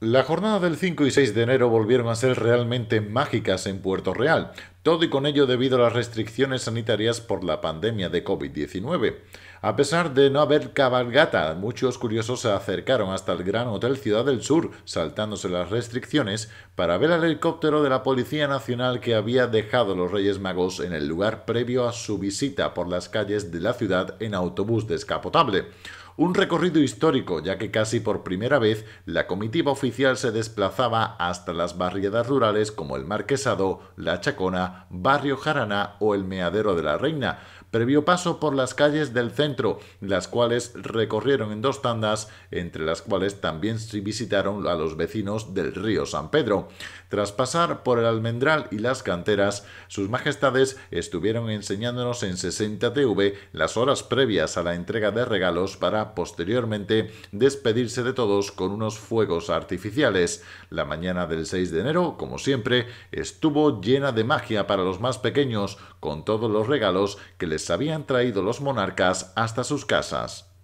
La jornada del 5 y 6 de enero volvieron a ser realmente mágicas en Puerto Real, todo y con ello debido a las restricciones sanitarias por la pandemia de COVID-19. A pesar de no haber cabalgata, muchos curiosos se acercaron hasta el Gran Hotel Ciudad del Sur, saltándose las restricciones, para ver al helicóptero de la Policía Nacional que había dejado los Reyes Magos en el lugar previo a su visita por las calles de la ciudad en autobús descapotable. Un recorrido histórico, ya que casi por primera vez la comitiva oficial se desplazaba hasta las barriadas rurales como el Marquesado, La Chacona, Barrio Jarana o el Meadero de la Reina, previo paso por las calles del centro, las cuales recorrieron en dos tandas, entre las cuales también se visitaron a los vecinos del río San Pedro. Tras pasar por el almendral y las canteras, sus majestades estuvieron enseñándonos en 60TV las horas previas a la entrega de regalos para posteriormente despedirse de todos con unos fuegos artificiales. La mañana del 6 de enero, como siempre, estuvo llena de magia para los más pequeños, con todos los regalos que les habían traído los monarcas hasta sus casas.